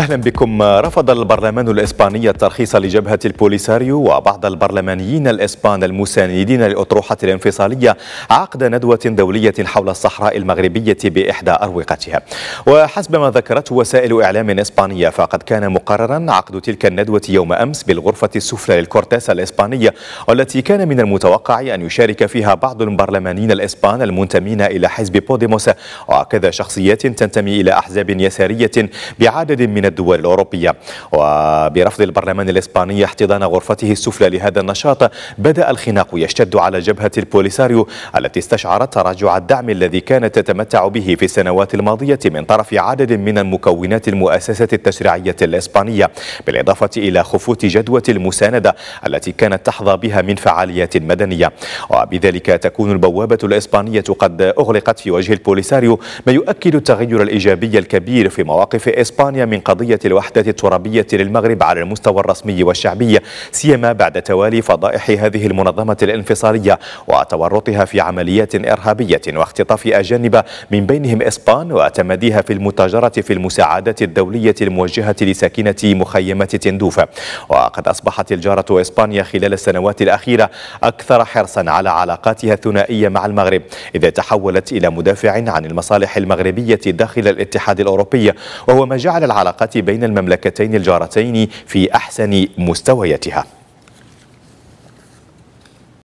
أهلا بكم رفض البرلمان الإسباني الترخيص لجبهة البوليساريو وبعض البرلمانيين الإسبان المساندين للأطروحة الانفصالية عقد ندوة دولية حول الصحراء المغربية بإحدى أروقتها وحسب ما ذكرته وسائل إعلام إسبانية فقد كان مقررا عقد تلك الندوة يوم أمس بالغرفة السفلى للكورتيسا الإسبانية والتي كان من المتوقع أن يشارك فيها بعض البرلمانيين الإسبان المنتمين إلى حزب بوديموس وكذا شخصيات تنتمي إلى أحزاب يسارية بعدد من الدول الأوروبية وبرفض البرلمان الإسباني احتضان غرفته السفلى لهذا النشاط بدأ الخناق يشتد على جبهة البوليساريو التي استشعرت تراجع الدعم الذي كانت تتمتع به في السنوات الماضية من طرف عدد من المكونات المؤسسة التشريعية الإسبانية بالإضافة إلى خفوت جدوى المساندة التي كانت تحظى بها من فعاليات مدنية وبذلك تكون البوابة الإسبانية قد أغلقت في وجه البوليساريو ما يؤكد التغير الإيجابي الكبير في مواقف إسبانيا من قضية الوحدة الترابية للمغرب على المستوى الرسمي والشعبي سيما بعد توالي فضائح هذه المنظمة الانفصالية وتورطها في عمليات إرهابية واختطاف أجانب من بينهم إسبان وتماديها في المتاجرة في المساعدات الدولية الموجهة لساكنة مخيمات تندوف وقد أصبحت الجارة إسبانيا خلال السنوات الأخيرة أكثر حرصا على علاقاتها الثنائية مع المغرب إذا تحولت إلى مدافع عن المصالح المغربية داخل الاتحاد الأوروبي وهو ما جعل العلاقات بين المملكتين الجارتين في أحسن مستوياتها